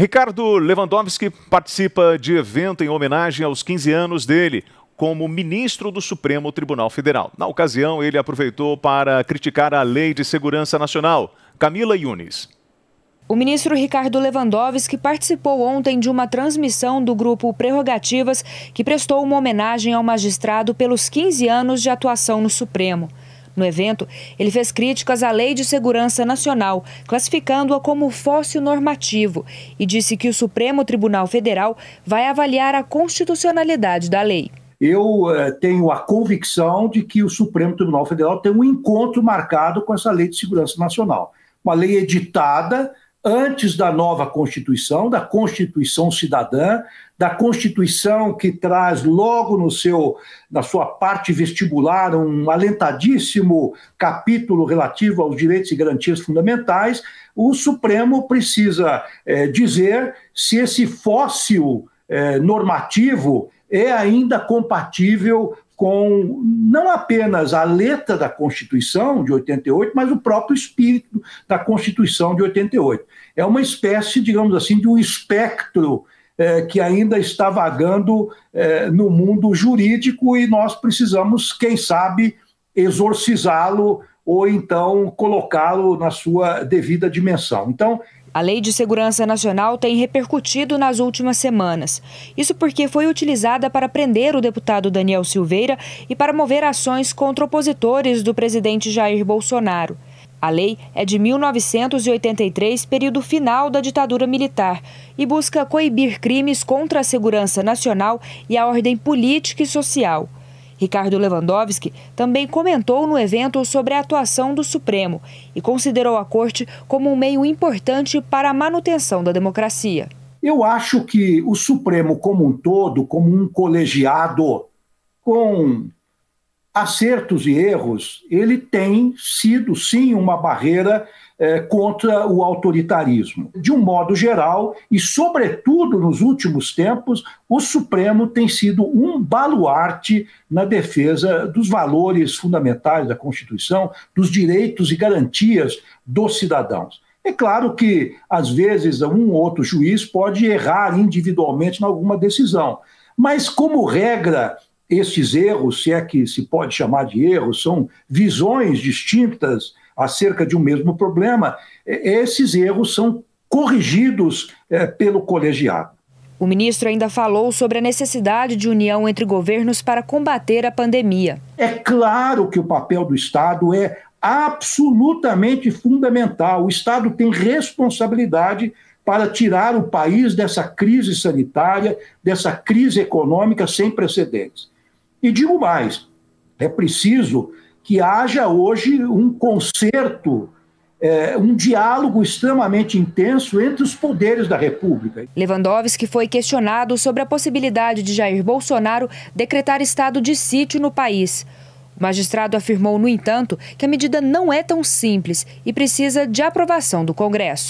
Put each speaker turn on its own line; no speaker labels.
Ricardo Lewandowski participa de evento em homenagem aos 15 anos dele como ministro do Supremo Tribunal Federal. Na ocasião, ele aproveitou para criticar a Lei de Segurança Nacional. Camila Yunis.
O ministro Ricardo Lewandowski participou ontem de uma transmissão do grupo Prerrogativas, que prestou uma homenagem ao magistrado pelos 15 anos de atuação no Supremo. No evento, ele fez críticas à Lei de Segurança Nacional, classificando-a como fóssil normativo, e disse que o Supremo Tribunal Federal vai avaliar a constitucionalidade da lei.
Eu eh, tenho a convicção de que o Supremo Tribunal Federal tem um encontro marcado com essa Lei de Segurança Nacional. Uma lei editada antes da nova Constituição, da Constituição Cidadã, da Constituição que traz logo no seu na sua parte vestibular um alentadíssimo capítulo relativo aos direitos e garantias fundamentais, o Supremo precisa é, dizer se esse fóssil é, normativo é ainda compatível com não apenas a letra da Constituição de 88, mas o próprio espírito da Constituição de 88. É uma espécie, digamos assim, de um espectro é, que ainda está vagando é, no mundo jurídico e nós precisamos, quem sabe, exorcizá-lo ou
então colocá-lo na
sua devida dimensão. Então,
a Lei de Segurança Nacional tem repercutido nas últimas semanas. Isso porque foi utilizada para prender o deputado Daniel Silveira e para mover ações contra opositores do presidente Jair Bolsonaro. A lei é de 1983, período final da ditadura militar, e busca coibir crimes contra a segurança nacional e a ordem política e social. Ricardo Lewandowski também comentou no evento sobre a atuação do Supremo e considerou a corte como um meio importante para a manutenção da democracia.
Eu acho que o Supremo, como um todo, como um colegiado, com acertos e erros, ele tem sido sim uma barreira é, contra o autoritarismo. De um modo geral, e sobretudo nos últimos tempos, o Supremo tem sido um baluarte na defesa dos valores fundamentais da Constituição, dos direitos e garantias dos cidadãos. É claro que, às vezes, um ou outro juiz pode errar individualmente em alguma decisão, mas, como regra, esses erros, se é que se pode chamar de erros, são visões distintas acerca de um mesmo problema, esses erros são corrigidos é, pelo colegiado.
O ministro ainda falou sobre a necessidade de união entre governos para combater a pandemia.
É claro que o papel do Estado é absolutamente fundamental. O Estado tem responsabilidade para tirar o país dessa crise sanitária, dessa crise econômica sem precedentes. E digo mais: é preciso que haja hoje um concerto é, um diálogo extremamente intenso entre os poderes da República.
Lewandowski foi questionado sobre a possibilidade de Jair Bolsonaro decretar estado de sítio no país. O magistrado afirmou, no entanto, que a medida não é tão simples e precisa de aprovação do Congresso.